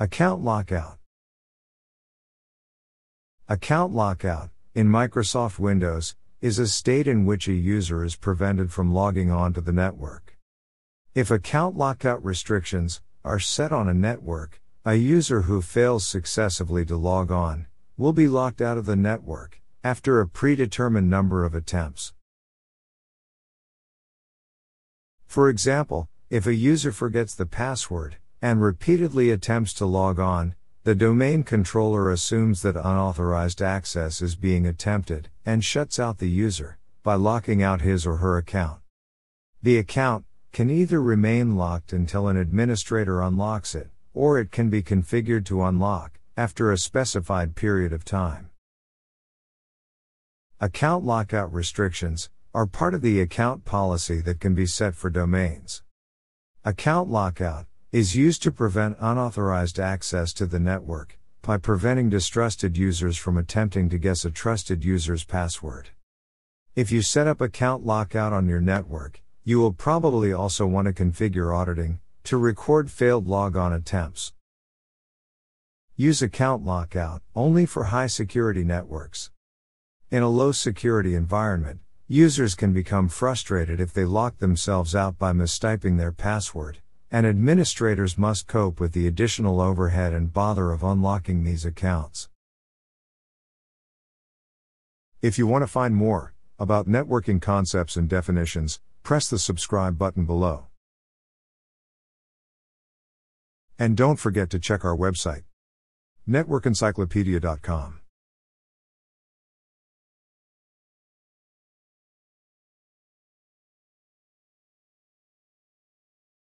Account lockout. Account lockout, in Microsoft Windows, is a state in which a user is prevented from logging on to the network. If account lockout restrictions are set on a network, a user who fails successively to log on will be locked out of the network after a predetermined number of attempts. For example, if a user forgets the password, and repeatedly attempts to log on, the domain controller assumes that unauthorized access is being attempted and shuts out the user by locking out his or her account. The account can either remain locked until an administrator unlocks it, or it can be configured to unlock after a specified period of time. Account lockout restrictions are part of the account policy that can be set for domains. Account lockout is used to prevent unauthorized access to the network by preventing distrusted users from attempting to guess a trusted user's password. If you set up account lockout on your network, you will probably also want to configure auditing to record failed logon attempts. Use account lockout only for high security networks. In a low security environment, users can become frustrated if they lock themselves out by mistyping their password and administrators must cope with the additional overhead and bother of unlocking these accounts. If you want to find more about networking concepts and definitions, press the subscribe button below. And don't forget to check our website, networkencyclopedia.com.